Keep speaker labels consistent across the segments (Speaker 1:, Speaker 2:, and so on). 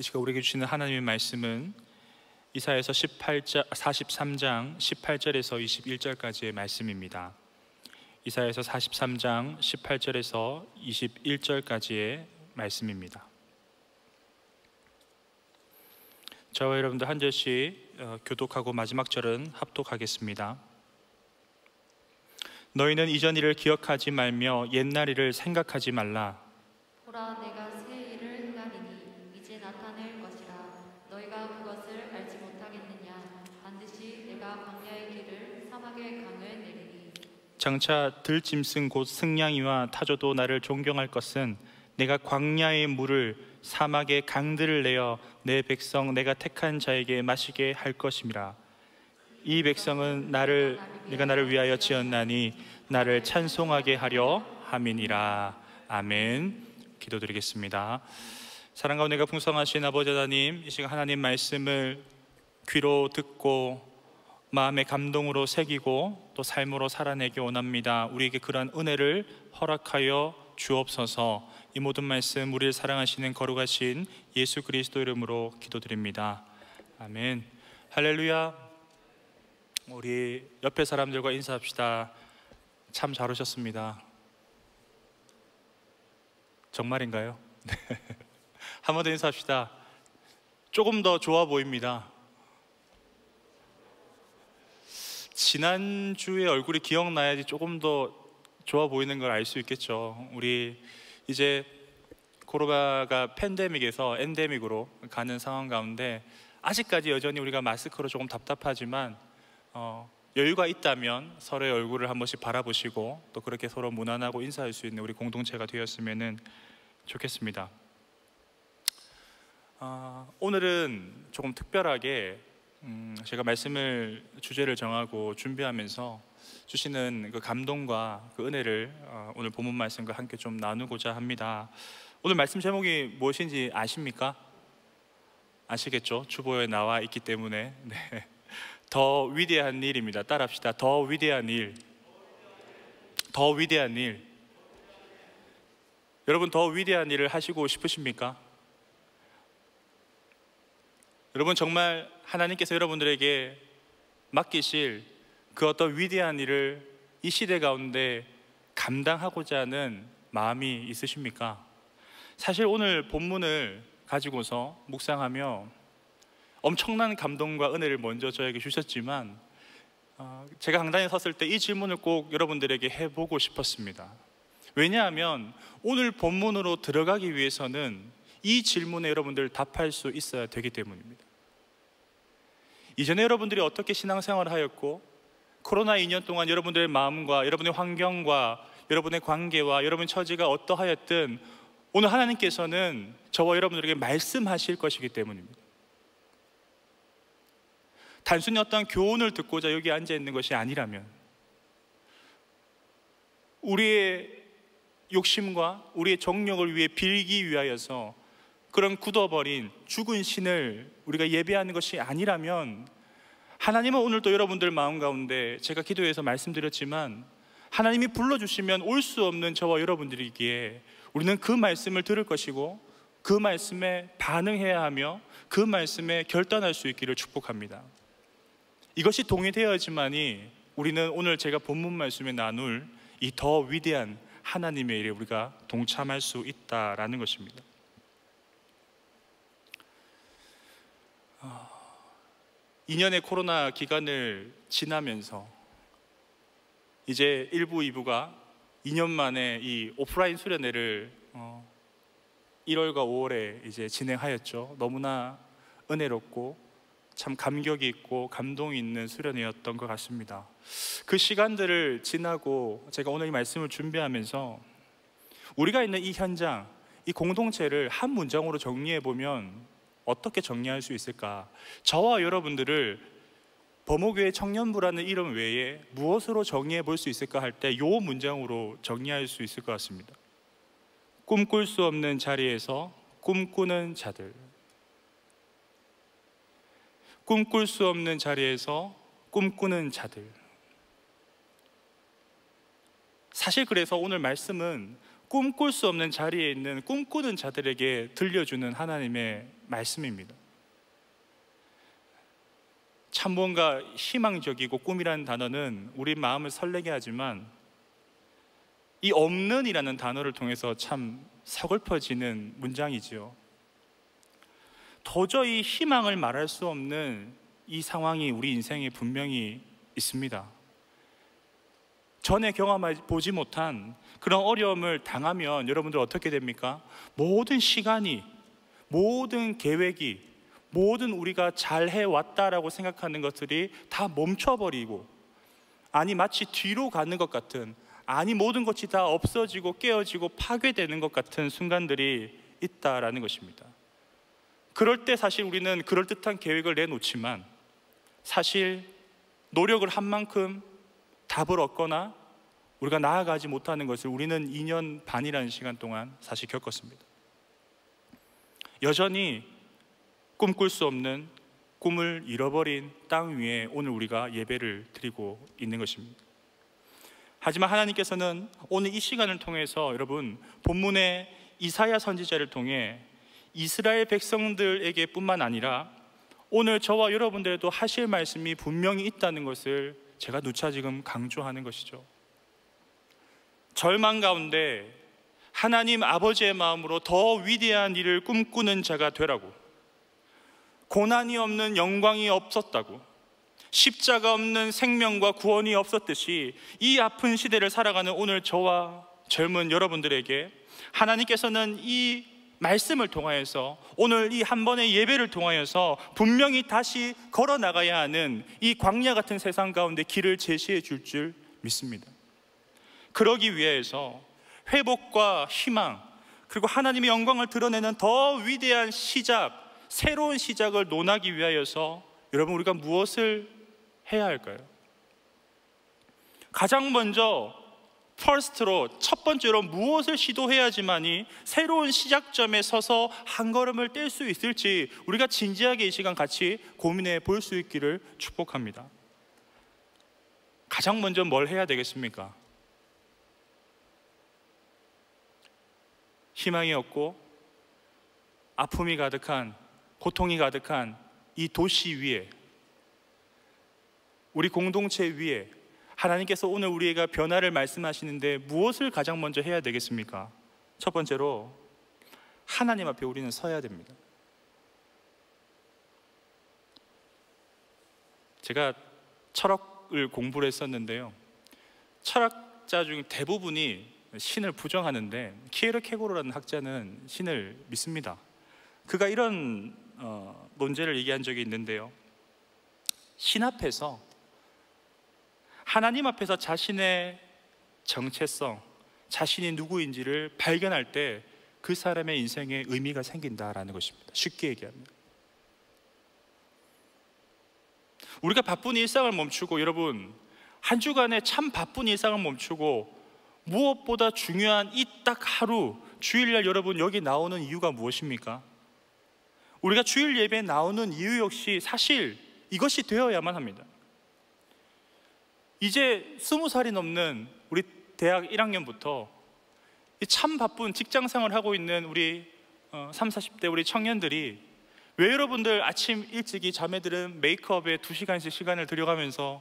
Speaker 1: 이시간 우리에게 주시는 하나님의 말씀은 이사에서 1 8 43장 18절에서 21절까지의 말씀입니다. 이사에서 43장 18절에서 21절까지의 말씀입니다. 저와 여러분들 한 절씩 어, 교독하고 마지막 절은 합독하겠습니다. 너희는 이전 일을 기억하지 말며 옛날 일을 생각하지 말라. 보라, 장차 들짐승 곧 승냥이와 타조도 나를 존경할 것은 내가 광야의 물을 사막의 강들을 내어 내 백성 내가 택한 자에게 마시게 할 것임이라 이 백성은 나를 내가 나를 위하여 지었나니 나를 찬송하게 하려 함이니라 아멘 기도드리겠습니다 사랑과 은혜가 풍성하신 아버지 하나님 이 시간 하나님 말씀을 귀로 듣고 마음의 감동으로 새기고 또 삶으로 살아내기 원합니다. 우리에게 그러한 은혜를 허락하여 주옵소서. 이 모든 말씀 우리를 사랑하시는 거룩하신 예수 그리스도 이름으로 기도드립니다. 아멘. 할렐루야. 우리 옆에 사람들과 인사합시다. 참 잘 오셨습니다. 정말인가요? 한번더 인사합시다. 조금 더 좋아 보입니다. 지난주에 얼굴이 기억나야지 조금 더 좋아 보이는 걸 알 수 있겠죠. 우리 이제 코로나가 팬데믹에서 엔데믹으로 가는 상황 가운데 아직까지 여전히 우리가 마스크로 조금 답답하지만 어, 여유가 있다면 서로의 얼굴을 한 번씩 바라보시고 또 그렇게 서로 무난하고 인사할 수 있는 우리 공동체가 되었으면 좋겠습니다. 어, 오늘은 조금 특별하게 음, 제가 말씀을 주제를 정하고 준비하면서 주시는 그 감동과 그 은혜를 어, 오늘 본문 말씀과 함께 좀 나누고자 합니다. 오늘 말씀 제목이 무엇인지 아십니까? 아시겠죠? 주보에 나와 있기 때문에 네. 더 위대한 일입니다. 따라합시다. 더 위대한 일. 더 위대한 일. 여러분 더 위대한 일을 하시고 싶으십니까? 여러분 정말 하나님께서 여러분들에게 맡기실 그 어떤 위대한 일을 이 시대 가운데 감당하고자 하는 마음이 있으십니까? 사실 오늘 본문을 가지고서 묵상하며 엄청난 감동과 은혜를 먼저 저에게 주셨지만 어, 제가 강단에 섰을 때 이 질문을 꼭 여러분들에게 해보고 싶었습니다. 왜냐하면 오늘 본문으로 들어가기 위해서는 이 질문에 여러분들 답할 수 있어야 되기 때문입니다. 이전에 여러분들이 어떻게 신앙생활을 하였고 코로나 2년 동안 여러분들의 마음과 여러분의 환경과 여러분의 관계와 여러분의 처지가 어떠하였든 오늘 하나님께서는 저와 여러분들에게 말씀하실 것이기 때문입니다. 단순히 어떤 교훈을 듣고자 여기 앉아 있는 것이 아니라면 우리의 욕심과 우리의 정력을 위해 빌기 위하여서 그런 굳어버린 죽은 신을 우리가 예배하는 것이 아니라면 하나님은 오늘도 여러분들 마음 가운데 제가 기도해서 말씀드렸지만 하나님이 불러주시면 올 수 없는 저와 여러분들이기에 우리는 그 말씀을 들을 것이고 그 말씀에 반응해야 하며 그 말씀에 결단할 수 있기를 축복합니다. 이것이 동의되어야지만이 우리는 오늘 제가 본문 말씀에 나눌 이 더 위대한 하나님의 일에 우리가 동참할 수 있다라는 것입니다. 2년의 코로나 기간을 지나면서 이제 1부, 2부가 2년 만에 이 오프라인 수련회를 1월과 어, 5월에 이제 진행하였죠. 너무나 은혜롭고 참 감격이 있고 감동이 있는 수련회였던 것 같습니다. 그 시간들을 지나고 제가 오늘 이 말씀을 준비하면서 우리가 있는 이 현장, 이 공동체를 한 문장으로 정리해 보면 어떻게 정리할 수 있을까? 저와 여러분들을 범호교회 청년부라는 이름 외에 무엇으로 정리해 볼 수 있을까 할 때 요 문장으로 정리할 수 있을 것 같습니다. 꿈꿀 수 없는 자리에서 꿈꾸는 자들. 꿈꿀 수 없는 자리에서 꿈꾸는 자들. 사실 그래서 오늘 말씀은 꿈꿀 수 없는 자리에 있는 꿈꾸는 자들에게 들려주는 하나님의 말씀입니다. 참 뭔가 희망적이고 꿈이라는 단어는 우리 마음을 설레게 하지만 이 없는이라는 단어를 통해서 참 서글퍼지는 문장이지요. 도저히 희망을 말할 수 없는 이 상황이 우리 인생에 분명히 있습니다. 전에 경험해지 못한 그런 어려움을 당하면 여러분들 어떻게 됩니까? 모든 시간이 모든 계획이 모든 우리가 잘 해왔다라고 생각하는 것들이 다 멈춰버리고 아니 마치 뒤로 가는 것 같은 아니 모든 것이 다 없어지고 깨어지고 파괴되는 것 같은 순간들이 있다라는 것입니다. 그럴 때 사실 우리는 그럴듯한 계획을 내놓지만 사실 노력을 한 만큼 답을 얻거나 우리가 나아가지 못하는 것을 우리는 2년 반이라는 시간 동안 사실 겪었습니다. 여전히 꿈꿀 수 없는 꿈을 잃어버린 땅 위에 오늘 우리가 예배를 드리고 있는 것입니다. 하지만 하나님께서는 오늘 이 시간을 통해서 여러분 본문의 이사야 선지자를 통해 이스라엘 백성들에게뿐만 아니라 오늘 저와 여러분들도 하실 말씀이 분명히 있다는 것을 제가 누차 지금 강조하는 것이죠. 절망 가운데 하나님 아버지의 마음으로 더 위대한 일을 꿈꾸는 자가 되라고. 고난이 없는 영광이 없었다고. 십자가 없는 생명과 구원이 없었듯이 이 아픈 시대를 살아가는 오늘 저와 젊은 여러분들에게 하나님께서는 이 말씀을 통하여서 오늘 이 한 번의 예배를 통하여서 분명히 다시 걸어 나가야 하는 이 광야 같은 세상 가운데 길을 제시해 줄 줄 믿습니다. 그러기 위해서 회복과 희망, 그리고 하나님의 영광을 드러내는 더 위대한 시작, 새로운 시작을 논하기 위하여서 여러분 우리가 무엇을 해야 할까요? 가장 먼저 퍼스트로 첫 번째로 무엇을 시도해야지만이 새로운 시작점에 서서 한 걸음을 뗄 수 있을지 우리가 진지하게 이 시간 같이 고민해 볼 수 있기를 축복합니다. 가장 먼저 뭘 해야 되겠습니까? 희망이 없고 아픔이 가득한 고통이 가득한 이 도시 위에 우리 공동체 위에 하나님께서 오늘 우리에게 변화를 말씀하시는데 무엇을 가장 먼저 해야 되겠습니까? 첫 번째로 하나님 앞에 우리는 서야 됩니다. 제가 철학을 공부를 했었는데요. 철학자 중 대부분이 신을 부정하는데 키에르 케고르라는 학자는 신을 믿습니다. 그가 이런 어, 논제를 얘기한 적이 있는데요. 신 앞에서 하나님 앞에서 자신의 정체성, 자신이 누구인지를 발견할 때 그 사람의 인생에 의미가 생긴다라는 것입니다. 쉽게 얘기하면. 우리가 바쁜 일상을 멈추고 여러분 한 주간의 참 바쁜 일상을 멈추고 무엇보다 중요한 이 딱 하루 주일날 여러분 여기 나오는 이유가 무엇입니까? 우리가 주일 예배에 나오는 이유 역시 사실 이것이 되어야만 합니다. 이제 스무 살이 넘는 우리 대학 1학년부터 참 바쁜 직장 생활 하고 있는 우리 3, 어, 40대 우리 청년들이 왜 여러분들 아침 일찍이 자매들은 메이크업에 2시간씩 시간을 들여가면서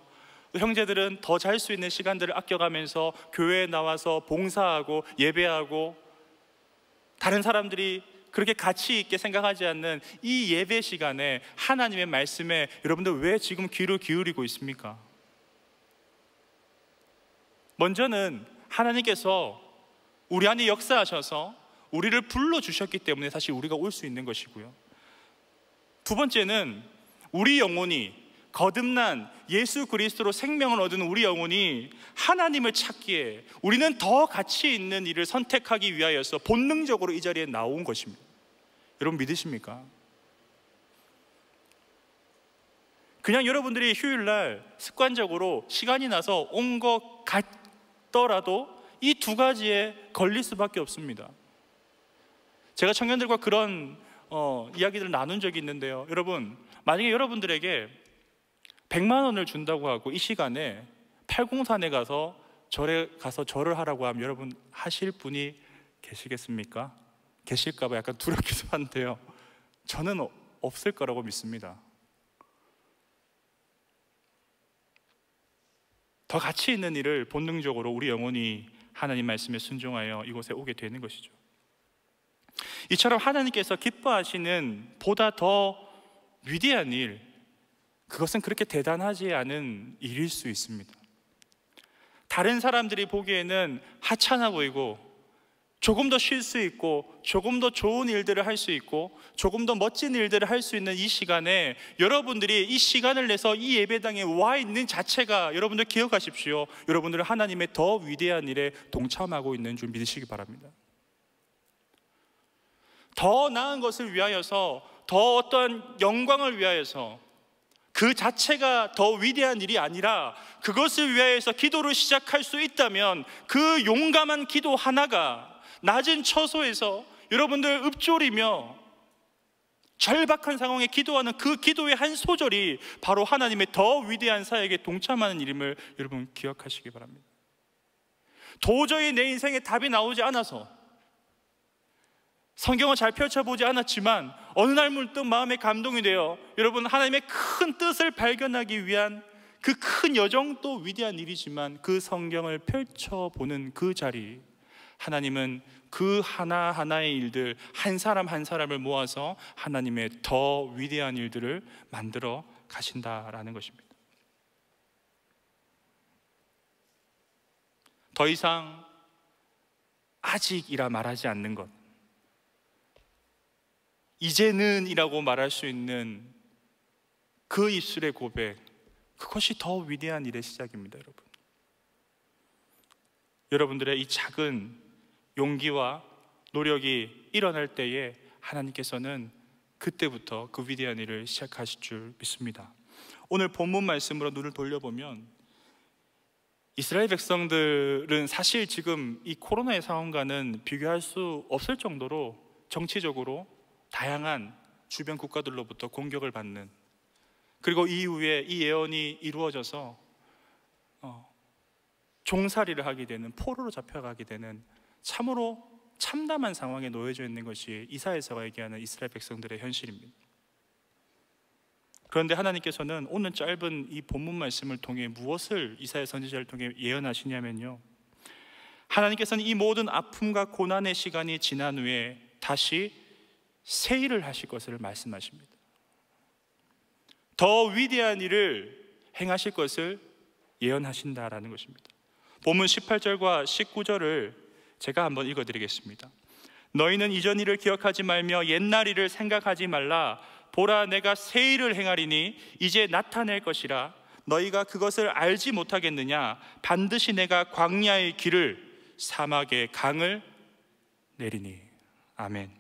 Speaker 1: 형제들은 더 잘 수 있는 시간들을 아껴가면서 교회에 나와서 봉사하고 예배하고 다른 사람들이 그렇게 가치 있게 생각하지 않는 이 예배 시간에 하나님의 말씀에 여러분들 왜 지금 귀를 기울이고 있습니까? 먼저는 하나님께서 우리 안에 역사하셔서 우리를 불러 주셨기 때문에 사실 우리가 올 수 있는 것이고요. 두 번째는 우리 영혼이 거듭난 예수 그리스도로 생명을 얻은 우리 영혼이 하나님을 찾기에 우리는 더 가치 있는 일을 선택하기 위하여서 본능적으로 이 자리에 나온 것입니다. 여러분 믿으십니까? 그냥 여러분들이 휴일날 습관적으로 시간이 나서 온 것 같더라도 이 두 가지에 걸릴 수밖에 없습니다. 제가 청년들과 그런 어, 이야기들을 나눈 적이 있는데요. 여러분, 만약에 여러분들에게 100만 원을 준다고 하고 이 시간에 팔공산에 가서 절에 가서 절을 하라고 하면 여러분 하실 분이 계시겠습니까? 계실까 봐 약간 두렵기도 한데요. 저는 없을 거라고 믿습니다. 더 가치 있는 일을 본능적으로 우리 영혼이 하나님 말씀에 순종하여 이곳에 오게 되는 것이죠. 이처럼 하나님께서 기뻐하시는 보다 더 위대한 일, 그것은 그렇게 대단하지 않은 일일 수 있습니다. 다른 사람들이 보기에는 하찮아 보이고 조금 더 쉴 수 있고 조금 더 좋은 일들을 할 수 있고 조금 더 멋진 일들을 할 수 있는 이 시간에 여러분들이 이 시간을 내서 이 예배당에 와 있는 자체가 여러분들 기억하십시오. 여러분들 하나님의 더 위대한 일에 동참하고 있는 줄 믿으시기 바랍니다. 더 나은 것을 위하여서 더 어떤 영광을 위하여서 그 자체가 더 위대한 일이 아니라 그것을 위하여서 기도를 시작할 수 있다면 그 용감한 기도 하나가 낮은 처소에서 여러분들 읊조리며 절박한 상황에 기도하는 그 기도의 한 소절이 바로 하나님의 더 위대한 사역에 동참하는 일임을 여러분 기억하시기 바랍니다. 도저히 내 인생에 답이 나오지 않아서 성경을 잘 펼쳐보지 않았지만 어느 날 물든 마음에 감동이 되어 여러분 하나님의 큰 뜻을 발견하기 위한 그 큰 여정 도 위대한 일이지만 그 성경을 펼쳐보는 그 자리 하나님은 그 하나하나의 일들 한 사람 한 사람을 모아서 하나님의 더 위대한 일들을 만들어 가신다라는 것입니다. 더 이상 아직이라 말하지 않는 것. 이제는이라고 말할 수 있는 그 입술의 고백, 그것이 더 위대한 일의 시작입니다, 여러분. 여러분들의 이 작은 용기와 노력이 일어날 때에 하나님께서는 그때부터 그 위대한 일을 시작하실 줄 믿습니다. 오늘 본문 말씀으로 눈을 돌려보면 이스라엘 백성들은 사실 지금 이 코로나의 상황과는 비교할 수 없을 정도로 정치적으로 다양한 주변 국가들로부터 공격을 받는 그리고 이후에 이 예언이 이루어져서 어, 종살이를 하게 되는 포로로 잡혀가게 되는 참으로 참담한 상황에 놓여져 있는 것이 이사에서가 얘기하는 이스라엘 백성들의 현실입니다. 그런데 하나님께서는 오늘 짧은 이 본문 말씀을 통해 무엇을 이사야 선지자를 통해 예언하시냐면요. 하나님께서는 이 모든 아픔과 고난의 시간이 지난 후에 다시 새 일을 하실 것을 말씀하십니다. 더 위대한 일을 행하실 것을 예언하신다라는 것입니다. 본문 18절과 19절을 제가 한번 읽어드리겠습니다. 너희는 이전 일을 기억하지 말며 옛날 일을 생각하지 말라. 보라, 내가 새 일을 행하리니 이제 나타낼 것이라. 너희가 그것을 알지 못하겠느냐? 반드시 내가 광야의 길을 사막의 강을 내리니. 아멘.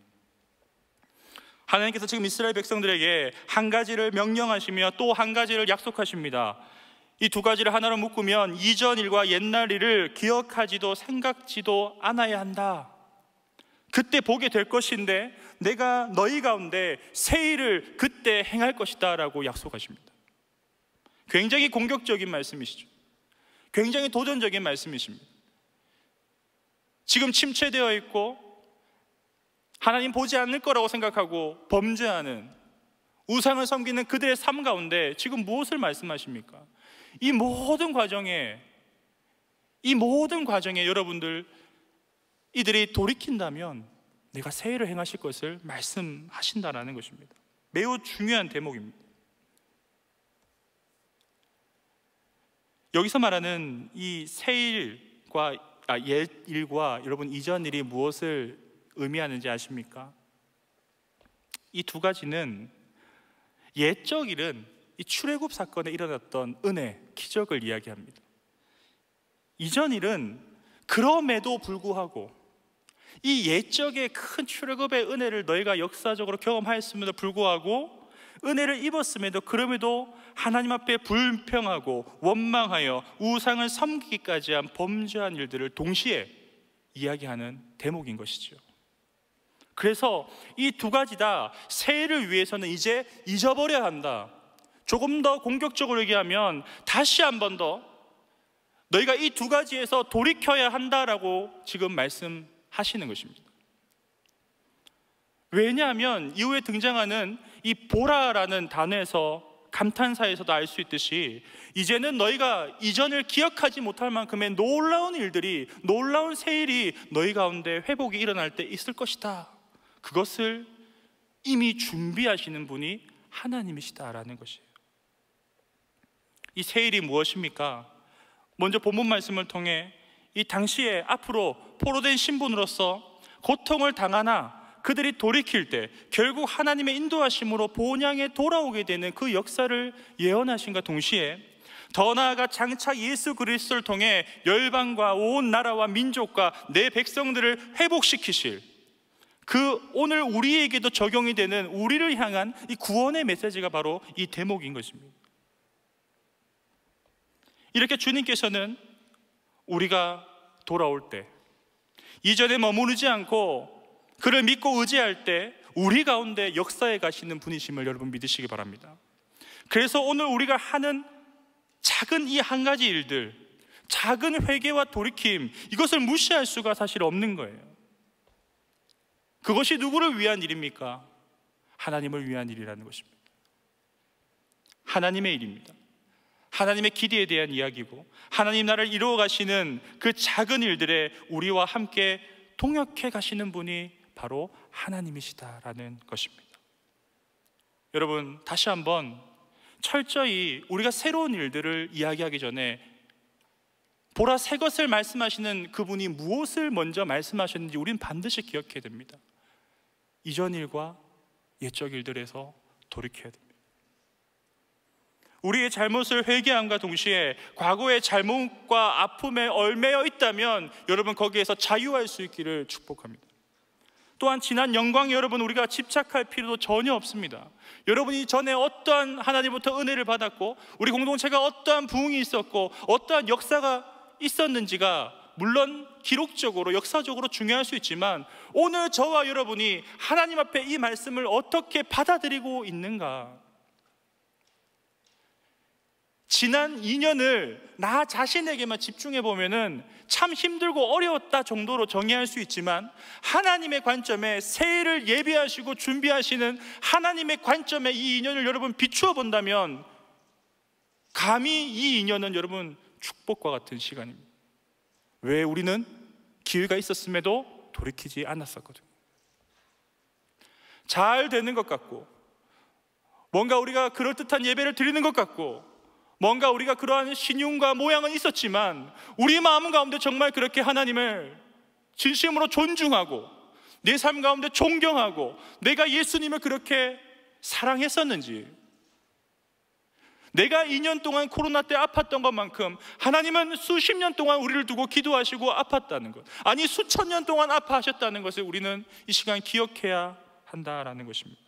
Speaker 1: 하나님께서 지금 이스라엘 백성들에게 한 가지를 명령하시며 또 한 가지를 약속하십니다. 이 두 가지를 하나로 묶으면 이전 일과 옛날 일을 기억하지도 생각지도 않아야 한다. 그때 보게 될 것인데 내가 너희 가운데 새 일을 그때 행할 것이다라고 약속하십니다. 굉장히 공격적인 말씀이시죠. 굉장히 도전적인 말씀이십니다. 지금 침체되어 있고 하나님 보지 않을 거라고 생각하고 범죄하는 우상을 섬기는 그들의 삶 가운데 지금 무엇을 말씀하십니까? 이 모든 과정에 이 모든 과정에 여러분들 이들이 돌이킨다면 내가 세일을 행하실 것을 말씀하신다라는 것입니다. 매우 중요한 대목입니다. 여기서 말하는 이 세일과 아, 옛 일과 여러분 이전 일이 무엇을 의미하는지 아십니까? 이 두 가지는 예적 일은 이 출애굽 사건에 일어났던 은혜, 기적을 이야기합니다. 이전 일은 그럼에도 불구하고 이 예적의 큰 출애굽의 은혜를 너희가 역사적으로 경험하였음에도 불구하고 은혜를 입었음에도 그럼에도 하나님 앞에 불평하고 원망하여 우상을 섬기기까지 한 범죄한 일들을 동시에 이야기하는 대목인 것이죠. 그래서 이 두 가지 다 새해를 위해서는 이제 잊어버려야 한다. 조금 더 공격적으로 얘기하면 다시 한 번 더 너희가 이 두 가지에서 돌이켜야 한다라고 지금 말씀하시는 것입니다. 왜냐하면 이후에 등장하는 이 보라라는 단어에서 감탄사에서도 알 수 있듯이 이제는 너희가 이전을 기억하지 못할 만큼의 놀라운 일들이 놀라운 세일이 너희 가운데 회복이 일어날 때 있을 것이다. 그것을 이미 준비하시는 분이 하나님이시다라는 것이에요. 이 세일이 무엇입니까? 먼저 본문 말씀을 통해 이 당시에 앞으로 포로된 신분으로서 고통을 당하나 그들이 돌이킬 때 결국 하나님의 인도하심으로 본향에 돌아오게 되는 그 역사를 예언하신과 동시에 더 나아가 장차 예수 그리스도를 통해 열방과 온 나라와 민족과 내 백성들을 회복시키실 그 오늘 우리에게도 적용이 되는 우리를 향한 이 구원의 메시지가 바로 이 대목인 것입니다. 이렇게 주님께서는 우리가 돌아올 때 이전에 머무르지 않고 그를 믿고 의지할 때 우리 가운데 역사에 가시는 분이심을 여러분 믿으시기 바랍니다. 그래서 오늘 우리가 하는 작은 이 한 가지 일들, 작은 회개와 돌이킴, 이것을 무시할 수가 사실 없는 거예요. 그것이 누구를 위한 일입니까? 하나님을 위한 일이라는 것입니다. 하나님의 일입니다. 하나님의 기대에 대한 이야기고 하나님 나를 이루어 가시는 그 작은 일들에 우리와 함께 동역해 가시는 분이 바로 하나님이시다라는 것입니다. 여러분 다시 한번 철저히 우리가 새로운 일들을 이야기하기 전에 보라 새 것을 말씀하시는 그분이 무엇을 먼저 말씀하셨는지 우리는 반드시 기억해야 됩니다. 이전 일과 옛적 일들에서 돌이켜야 됩니다. 우리의 잘못을 회개함과 동시에 과거의 잘못과 아픔에 얼매여 있다면 여러분 거기에서 자유할 수 있기를 축복합니다. 또한 지난 영광에 여러분 우리가 집착할 필요도 전혀 없습니다. 여러분이 전에 어떠한 하나님부터 은혜를 받았고 우리 공동체가 어떠한 부흥이 있었고 어떠한 역사가 있었는지가 물론 기록적으로 역사적으로 중요할 수 있지만 오늘 저와 여러분이 하나님 앞에 이 말씀을 어떻게 받아들이고 있는가? 지난 2년을 나 자신에게만 집중해 보면은 참 힘들고 어려웠다 정도로 정의할 수 있지만 하나님의 관점에 새해를 예비하시고 준비하시는 하나님의 관점에 이 2년을 여러분 비추어 본다면 감히 이 2년은 여러분 축복과 같은 시간입니다. 왜 우리는 기회가 있었음에도 돌이키지 않았었거든요. 잘 되는 것 같고, 뭔가 우리가 그럴듯한 예배를 드리는 것 같고, 뭔가 우리가 그러한 신용과 모양은 있었지만, 우리 마음 가운데 정말 그렇게 하나님을 진심으로 존중하고, 내 삶 가운데 존경하고, 내가 예수님을 그렇게 사랑했었는지, 내가 2년 동안 코로나 때 아팠던 것만큼 하나님은 수십 년 동안 우리를 두고 기도하시고 아팠다는 것. 아니 수천 년 동안 아파하셨다는 것을 우리는 이 시간 기억해야 한다라는 것입니다.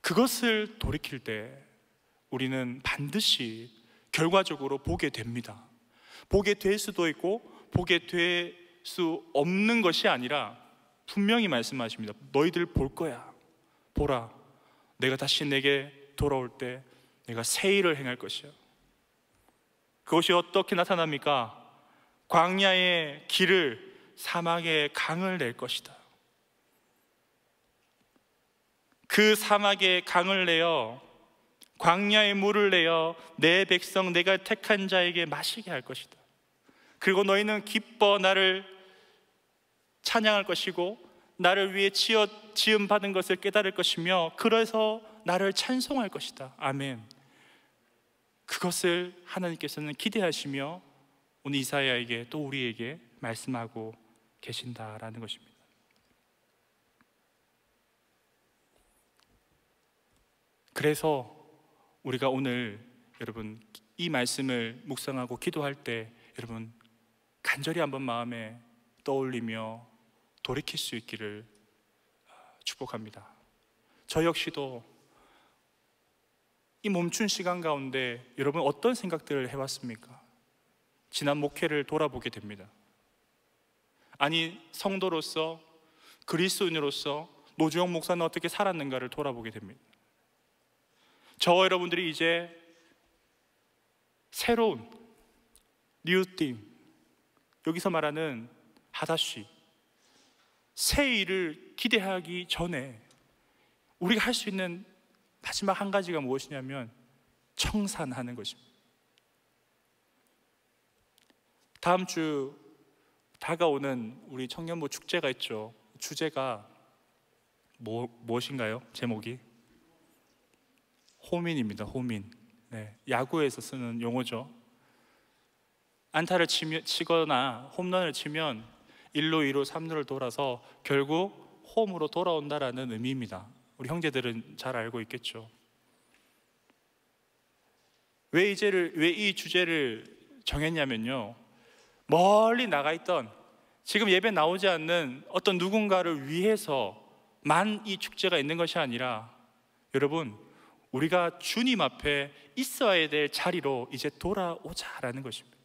Speaker 1: 그것을 돌이킬 때 우리는 반드시 결과적으로 보게 됩니다. 보게 될 수도 있고 보게 될 수 없는 것이 아니라 분명히 말씀하십니다. 너희들 볼 거야. 보라. 내가 다시 내게 돌아올 때 내가 새 일을 행할 것이야. 그것이 어떻게 나타납니까? 광야의 길을 사막의 강을 낼 것이다. 그 사막의 강을 내어 광야의 물을 내어 내 백성 내가 택한 자에게 마시게 할 것이다. 그리고 너희는 기뻐 나를 찬양할 것이고 나를 위해 지어 지음 받은 것을 깨달을 것이며 그래서 나를 찬송할 것이다. 아멘. 그것을 하나님께서는 기대하시며 오늘 이사야에게 또 우리에게 말씀하고 계신다라는 것입니다. 그래서 우리가 오늘 여러분 이 말씀을 묵상하고 기도할 때 여러분 간절히 한번 마음에 떠올리며 돌이킬 수 있기를 아, 축복합니다. 저 역시도 이 멈춘 시간 가운데 여러분 어떤 생각들을 해왔습니까? 지난 목회를 돌아보게 됩니다. 아니 성도로서 그리스인으로서 노주영 목사는 어떻게 살았는가를 돌아보게 됩니다. 저 여러분들이 이제 새로운 뉴팀 여기서 말하는 하다시 새 일을 기대하기 전에 우리가 할 수 있는 마지막 한 가지가 무엇이냐면 청산하는 것입니다. 다음 주 다가오는 우리 청년부 축제가 있죠. 주제가 뭐, 무엇인가요? 제목이 호민입니다. 호민. 네, 야구에서 쓰는 용어죠. 안타를 치거나 홈런을 치면 일로 이로 삼로를 돌아서 결국 홈으로 돌아온다라는 의미입니다. 우리 형제들은 잘 알고 있겠죠. 왜 이제를 왜 이 주제를 정했냐면요. 멀리 나가 있던 지금 예배 나오지 않는 어떤 누군가를 위해서만 이 축제가 있는 것이 아니라 여러분 우리가 주님 앞에 있어야 될 자리로 이제 돌아오자라는 것입니다.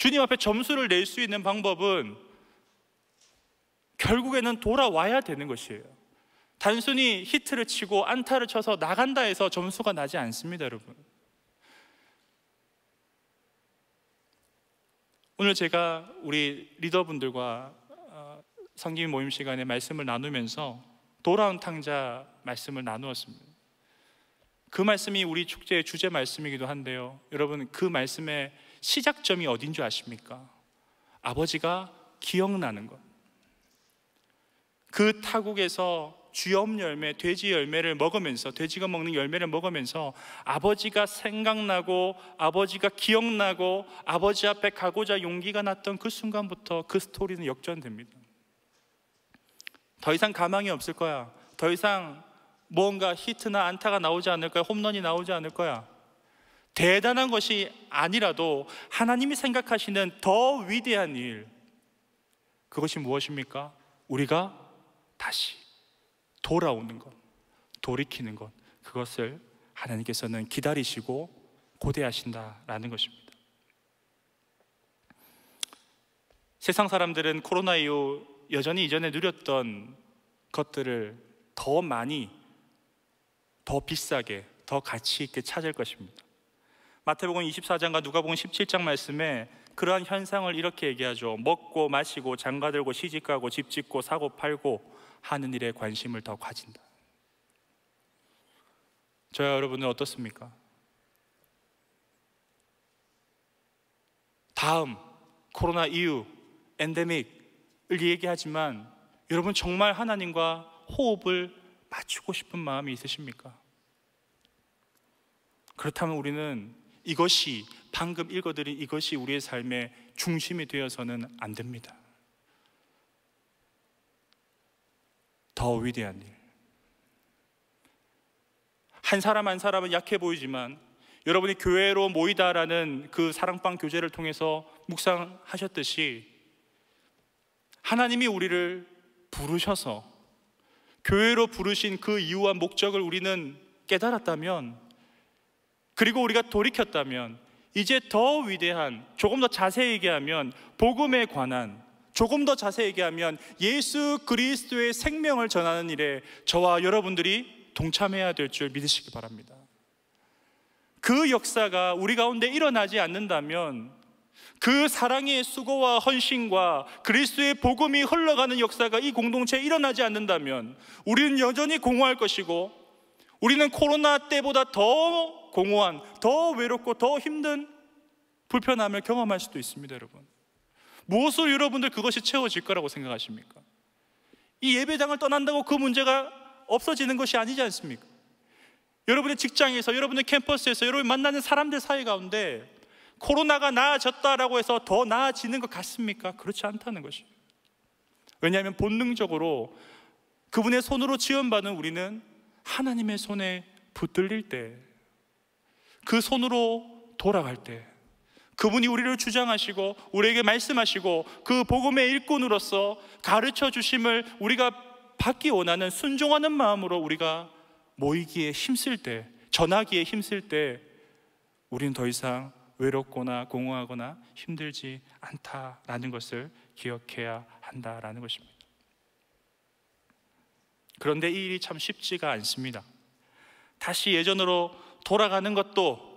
Speaker 1: 주님 앞에 점수를 낼 수 있는 방법은 결국에는 돌아와야 되는 것이에요. 단순히 히트를 치고 안타를 쳐서 나간다 해서 점수가 나지 않습니다, 여러분. 오늘 제가 우리 리더분들과 어, 성김 모임 시간에 말씀을 나누면서 돌아온 탕자 말씀을 나누었습니다. 그 말씀이 우리 축제의 주제 말씀이기도 한데요. 여러분, 그 말씀에 시작점이 어딘 줄 아십니까? 아버지가 기억나는 것. 그 타국에서 주염 열매, 돼지 열매를 먹으면서 돼지가 먹는 열매를 먹으면서 아버지가 생각나고 아버지가 기억나고 아버지 앞에 가고자 용기가 났던 그 순간부터 그 스토리는 역전됩니다. 더 이상 가망이 없을 거야. 더 이상 뭔가 히트나 안타가 나오지 않을 거야. 홈런이 나오지 않을 거야. 대단한 것이 아니라도 하나님이 생각하시는 더 위대한 일, 그것이 무엇입니까? 우리가 다시 돌아오는 것, 돌이키는 것, 그것을 하나님께서는 기다리시고 고대하신다라는 것입니다. 세상 사람들은 코로나 이후 여전히 이전에 누렸던 것들을 더 많이, 더 비싸게, 더 가치 있게 찾을 것입니다. 마태복음 24장과 누가복음 17장 말씀에 그러한 현상을 이렇게 얘기하죠. 먹고 마시고 장가 들고 시집가고 집 짓고 사고 팔고 하는 일에 관심을 더 가진다. 저야 여러분은 어떻습니까? 다음 코로나 이후 엔데믹을 얘기하지만 여러분 정말 하나님과 호흡을 맞추고 싶은 마음이 있으십니까? 그렇다면 우리는 이것이 방금 읽어드린 이것이 우리의 삶의 중심이 되어서는 안 됩니다. 더 위대한 일. 한 사람 한 사람은 약해 보이지만 여러분이 교회로 모이다라는 그 사랑방 교제를 통해서 묵상하셨듯이 하나님이 우리를 부르셔서 교회로 부르신 그 이유와 목적을 우리는 깨달았다면 그리고 우리가 돌이켰다면 이제 더 위대한 조금 더 자세히 얘기하면 복음에 관한 조금 더 자세히 얘기하면 예수 그리스도의 생명을 전하는 일에 저와 여러분들이 동참해야 될 줄 믿으시기 바랍니다. 그 역사가 우리 가운데 일어나지 않는다면 그 사랑의 수고와 헌신과 그리스도의 복음이 흘러가는 역사가 이 공동체에 일어나지 않는다면 우리는 여전히 공허할 것이고 우리는 코로나 때보다 더 공허한, 더 외롭고 더 힘든 불편함을 경험할 수도 있습니다, 여러분. 무엇으로 여러분들 그것이 채워질 거라고 생각하십니까? 이 예배당을 떠난다고 그 문제가 없어지는 것이 아니지 않습니까? 여러분의 직장에서, 여러분의 캠퍼스에서, 여러분 만나는 사람들 사이 가운데 코로나가 나아졌다라고 해서 더 나아지는 것 같습니까? 그렇지 않다는 것이. 왜냐하면 본능적으로 그분의 손으로 지원받은 우리는 하나님의 손에 붙들릴 때그 손으로 돌아갈 때 그분이 우리를 주장하시고 우리에게 말씀하시고 그 복음의 일꾼으로서 가르쳐 주심을 우리가 받기 원하는 순종하는 마음으로 우리가 모이기에 힘쓸 때 전하기에 힘쓸 때 우리는 더 이상 외롭거나 공허하거나 힘들지 않다라는 것을 기억해야 한다라는 것입니다. 그런데 이 일이 참 쉽지가 않습니다. 다시 예전으로 돌아가는 것도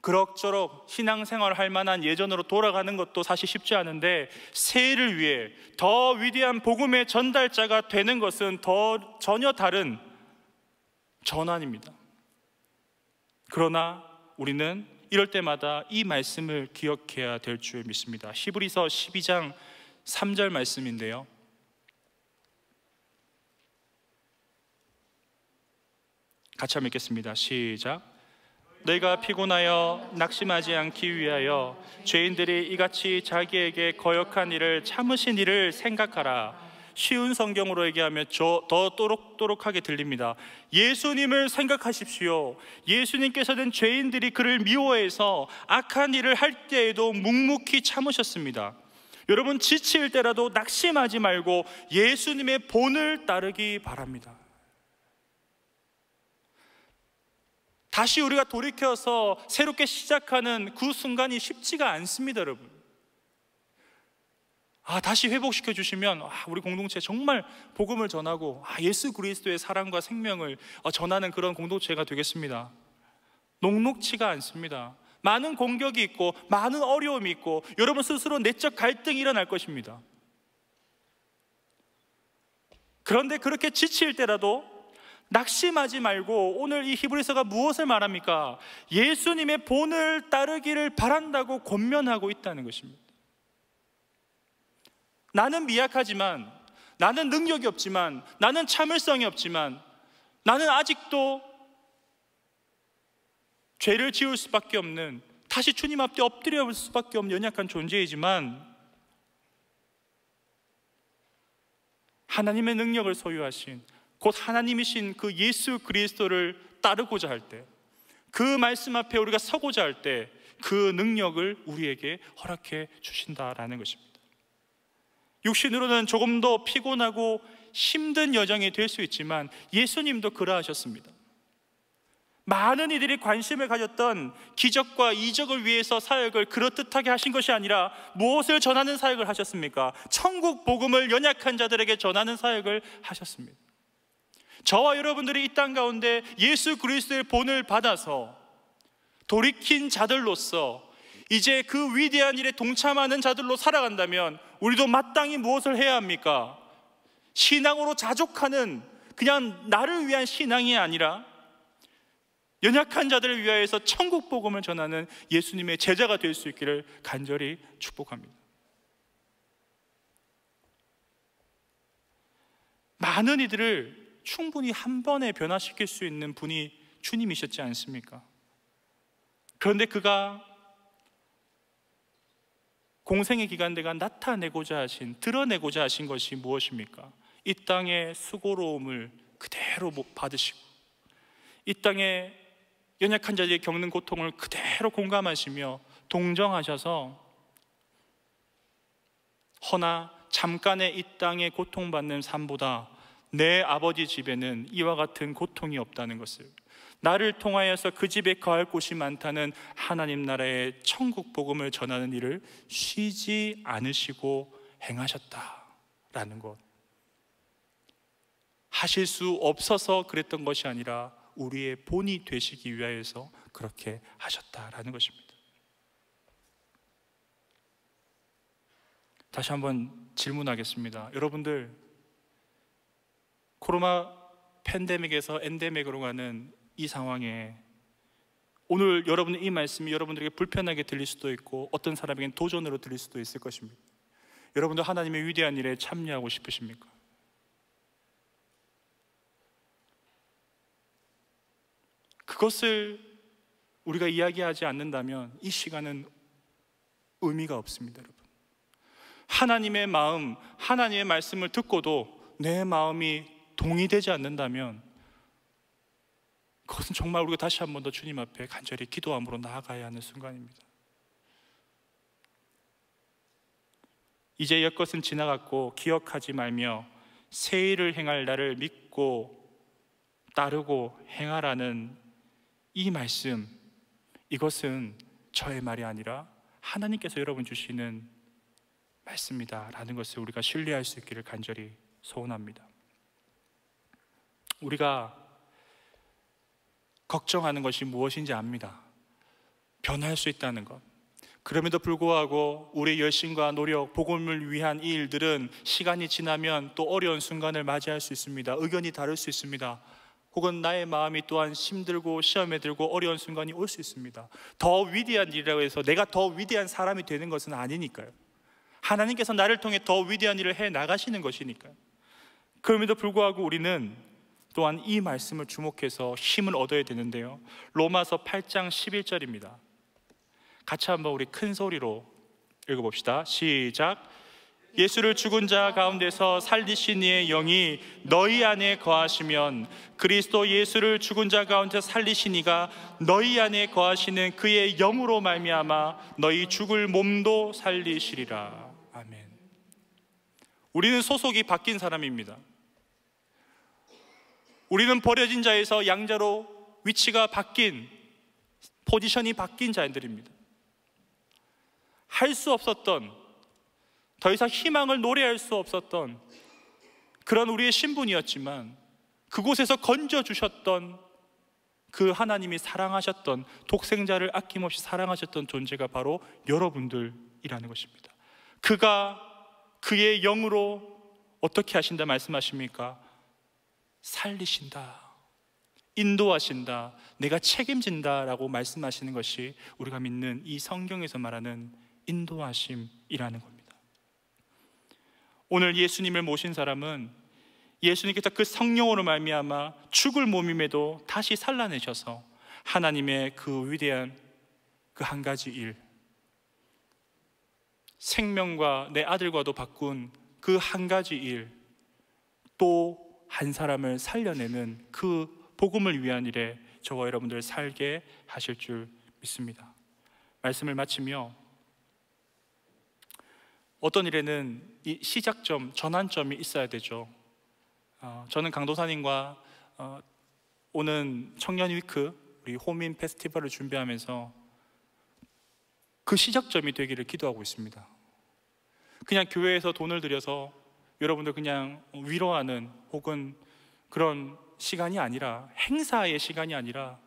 Speaker 1: 그럭저럭 신앙생활 할 만한 예전으로 돌아가는 것도 사실 쉽지 않은데 새해를 위해 더 위대한 복음의 전달자가 되는 것은 더 전혀 다른 전환입니다. 그러나 우리는 이럴 때마다 이 말씀을 기억해야 될 줄 믿습니다. 히브리서 12장 3절 말씀인데요. 같이 한번 읽겠습니다. 시작. 내가 피곤하여 낙심하지 않기 위하여 죄인들이 이같이 자기에게 거역한 일을 참으신 일을 생각하라. 쉬운 성경으로 얘기하면 더 또록또록하게 들립니다. 예수님을 생각하십시오. 예수님께서는 죄인들이 그를 미워해서 악한 일을 할 때에도 묵묵히 참으셨습니다. 여러분 지칠 때라도 낙심하지 말고 예수님의 본을 따르기 바랍니다. 다시 우리가 돌이켜서 새롭게 시작하는 그 순간이 쉽지가 않습니다, 여러분. 아, 다시 회복시켜 주시면 아, 우리 공동체 정말 복음을 전하고 아, 예수 그리스도의 사랑과 생명을 어, 전하는 그런 공동체가 되겠습니다. 녹록치가 않습니다. 많은 공격이 있고 많은 어려움이 있고 여러분 스스로 내적 갈등이 일어날 것입니다. 그런데 그렇게 지칠 때라도 낙심하지 말고 오늘 이 히브리서가 무엇을 말합니까? 예수님의 본을 따르기를 바란다고 권면하고 있다는 것입니다. 나는 미약하지만 나는 능력이 없지만 나는 참을성이 없지만 나는 아직도 죄를 지을 수밖에 없는 다시 주님 앞에 엎드려 볼 수밖에 없는 연약한 존재이지만 하나님의 능력을 소유하신 곧 하나님이신 그 예수 그리스도를 따르고자 할 때, 그 말씀 앞에 우리가 서고자 할 때, 그 능력을 우리에게 허락해 주신다라는 것입니다. 육신으로는 조금 더 피곤하고 힘든 여정이 될 수 있지만 예수님도 그러하셨습니다. 많은 이들이 관심을 가졌던 기적과 이적을 위해서 사역을 그럴듯하게 하신 것이 아니라 무엇을 전하는 사역을 하셨습니까? 천국 복음을 연약한 자들에게 전하는 사역을 하셨습니다. 저와 여러분들이 이 땅 가운데 예수 그리스도의 본을 받아서 돌이킨 자들로서 이제 그 위대한 일에 동참하는 자들로 살아간다면 우리도 마땅히 무엇을 해야 합니까? 신앙으로 자족하는 그냥 나를 위한 신앙이 아니라 연약한 자들을 위하여서 천국 복음을 전하는 예수님의 제자가 될 수 있기를 간절히 축복합니다. 많은 이들을 충분히 한 번에 변화시킬 수 있는 분이 주님이셨지 않습니까? 그런데 그가 공생의 기간대가 나타내고자 하신, 드러내고자 하신 것이 무엇입니까? 이 땅의 수고로움을 그대로 뭐 받으시고, 이 땅의 연약한 자들이 겪는 고통을 그대로 공감하시며 동정하셔서 허나 잠깐의 이 땅의 고통받는 삶보다 내 아버지 집에는 이와 같은 고통이 없다는 것을 나를 통하여서 그 집에 가할 곳이 많다는 하나님 나라의 천국 복음을 전하는 일을 쉬지 않으시고 행하셨다라는 것. 하실 수 없어서 그랬던 것이 아니라 우리의 본이 되시기 위하여서 그렇게 하셨다라는 것입니다. 다시 한번 질문하겠습니다. 여러분들 코로나 팬데믹에서 엔데믹으로 가는 이 상황에 오늘 여러분 의이 말씀이 여러분들에게 불편하게 들릴 수도 있고 어떤 사람에게는 도전으로 들릴 수도 있을 것입니다. 여러분도 하나님의 위대한 일에 참여하고 싶으십니까? 그것을 우리가 이야기하지 않는다면 이 시간은 의미가 없습니다, 여러분. 하나님의 마음, 하나님의 말씀을 듣고도 내 마음이 동의되지 않는다면 그것은 정말 우리가 다시 한 번 더 주님 앞에 간절히 기도함으로 나아가야 하는 순간입니다. 이제 옛 것은 지나갔고 기억하지 말며 새 일을 행할 나를 믿고 따르고 행하라는 이 말씀 이것은 저의 말이 아니라 하나님께서 여러분 주시는 말씀이다라는 것을 우리가 신뢰할 수 있기를 간절히 소원합니다. 우리가 걱정하는 것이 무엇인지 압니다. 변할 수 있다는 것. 그럼에도 불구하고 우리의 열심과 노력, 복음을 위한 이 일들은 시간이 지나면 또 어려운 순간을 맞이할 수 있습니다. 의견이 다를 수 있습니다. 혹은 나의 마음이 또한 힘들고 시험에 들고 어려운 순간이 올 수 있습니다. 더 위대한 일이라고 해서 내가 더 위대한 사람이 되는 것은 아니니까요. 하나님께서 나를 통해 더 위대한 일을 해 나가시는 것이니까요. 그럼에도 불구하고 우리는 또한 이 말씀을 주목해서 힘을 얻어야 되는데요. 로마서 8장 11절입니다. 같이 한번 우리 큰 소리로 읽어봅시다. 시작. 예수를 죽은 자 가운데서 살리신 이의 영이 너희 안에 거하시면 그리스도 예수를 죽은 자 가운데 살리신 이가 너희 안에 거하시는 그의 영으로 말미암아 너희 죽을 몸도 살리시리라. 아멘. 우리는 소속이 바뀐 사람입니다. 우리는 버려진 자에서 양자로 위치가 바뀐 포지션이 바뀐 자들입니다. 할 수 없었던 더 이상 희망을 노래할 수 없었던 그런 우리의 신분이었지만 그곳에서 건져 주셨던 그 하나님이 사랑하셨던 독생자를 아낌없이 사랑하셨던 존재가 바로 여러분들이라는 것입니다. 그가 그의 영으로 어떻게 하신다 말씀하십니까? 살리신다. 인도하신다. 내가 책임진다. 라고 말씀하시는 것이 우리가 믿는 이 성경에서 말하는 인도하심이라는 겁니다. 오늘 예수님을 모신 사람은 예수님께서 그 성령으로 말미암아 죽을 몸임에도 다시 살라내셔서 하나님의 그 위대한 그 한 가지 일 생명과 내 아들과도 바꾼 그 한 가지 일또 한 사람을 살려내는 그 복음을 위한 일에 저와 여러분들 살게 하실 줄 믿습니다. 말씀을 마치며 어떤 일에는 시작점, 전환점이 있어야 되죠. 어, 저는 강도사님과 어, 오는 청년 위크 우리 호민 페스티벌을 준비하면서 그 시작점이 되기를 기도하고 있습니다. 그냥 교회에서 돈을 들여서 여러분들 그냥 위로하는 혹은 그런 시간이 아니라 행사의 시간이 아니라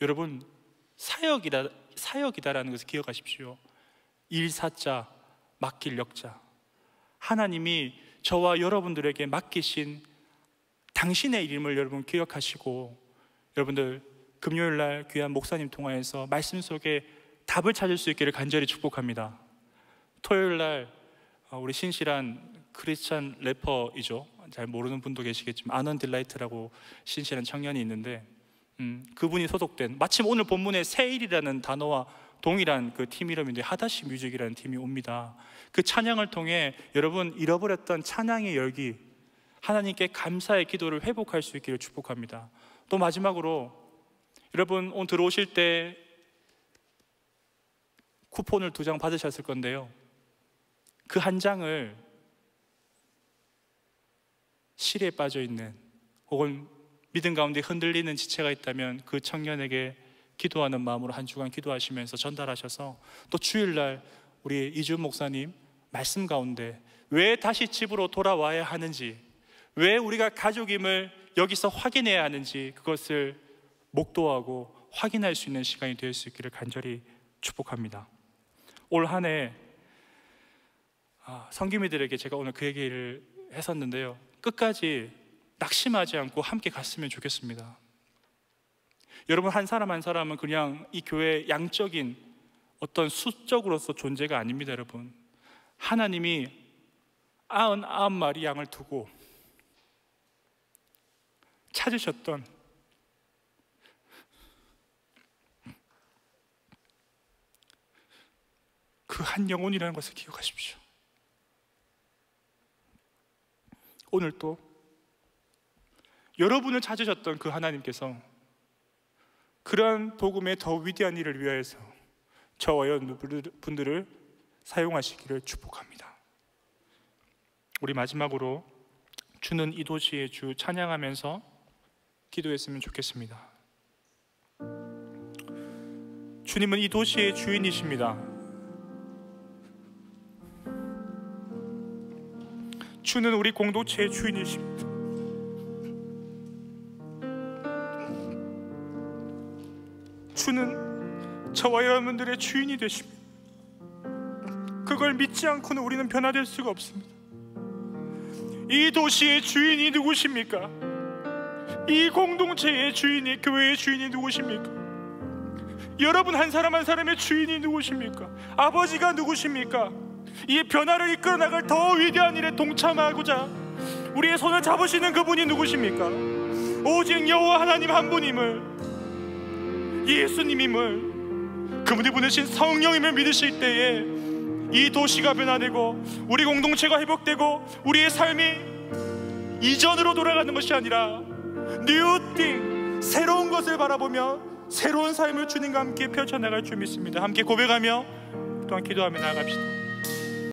Speaker 1: 여러분 사역이다 사역이다라는 것을 기억하십시오. 일사자 맡길 역자 하나님이 저와 여러분들에게 맡기신 당신의 이름을 여러분 기억하시고 여러분들 금요일 날 귀한 목사님 통화에서 말씀 속에 답을 찾을 수 있기를 간절히 축복합니다. 토요일 날 어, 우리 신실한 크리스찬 래퍼이죠. 잘 모르는 분도 계시겠지만 아넌 딜라이트라고 신실한 청년이 있는데 음, 그분이 소속된 마침 오늘 본문의 세일이라는 단어와 동일한 그 팀 이름인데 하다시 뮤직이라는 팀이 옵니다. 그 찬양을 통해 여러분 잃어버렸던 찬양의 열기 하나님께 감사의 기도를 회복할 수 있기를 축복합니다. 또 마지막으로 여러분 오늘 들어오실 때 쿠폰을 두 장 받으셨을 건데요. 그 한 장을 시리에 빠져 있는 혹은 믿음 가운데 흔들리는 지체가 있다면 그 청년에게 기도하는 마음으로 한 주간 기도하시면서 전달하셔서 또 주일날 우리 이주 목사님 말씀 가운데 왜 다시 집으로 돌아와야 하는지 왜 우리가 가족임을 여기서 확인해야 하는지 그것을 목도하고 확인할 수 있는 시간이 될 수 있기를 간절히 축복합니다. 올 한해성김미들에게 아, 제가 오늘 그 얘기를 했었는데요. 끝까지 낙심하지 않고 함께 갔으면 좋겠습니다. 여러분 한 사람 한 사람은 그냥 이 교회의 양적인 어떤 수적으로서 존재가 아닙니다, 여러분. 하나님이 아흔 아홉 마리 양을 두고 찾으셨던 그 한 영혼이라는 것을 기억하십시오. 오늘 도 여러분을 찾으셨던 그 하나님께서 그러한 복음의 더 위대한 일을 위하여서 저와 여러분들을 사용하시기를 축복합니다. 우리 마지막으로 주는 이 도시의 주 찬양하면서 기도했으면 좋겠습니다. 주님은 이 도시의 주인이십니다. 주는 우리 공동체의 주인이십니다. 주는 저와 여러분들의 주인이 되십니다. 그걸 믿지 않고는 우리는 변화될 수가 없습니다. 이 도시의 주인이 누구십니까? 이 공동체의 주인이 교회의 주인이 누구십니까? 여러분 한 사람 한 사람의 주인이 누구십니까? 아버지가 누구십니까? 이 변화를 이끌어 나갈 더 위대한 일에 동참하고자 우리의 손을 잡으시는 그분이 누구십니까? 오직 여호와 하나님 한 분임을 예수님임을 그분이 보내신 성령임을 믿으실 때에 이 도시가 변화되고 우리 공동체가 회복되고 우리의 삶이 이전으로 돌아가는 것이 아니라 뉴띵 새로운 것을 바라보며 새로운 삶을 주님과 함께 펼쳐나갈 줄 믿습니다 함께 고백하며 또한 기도하며 나아갑시다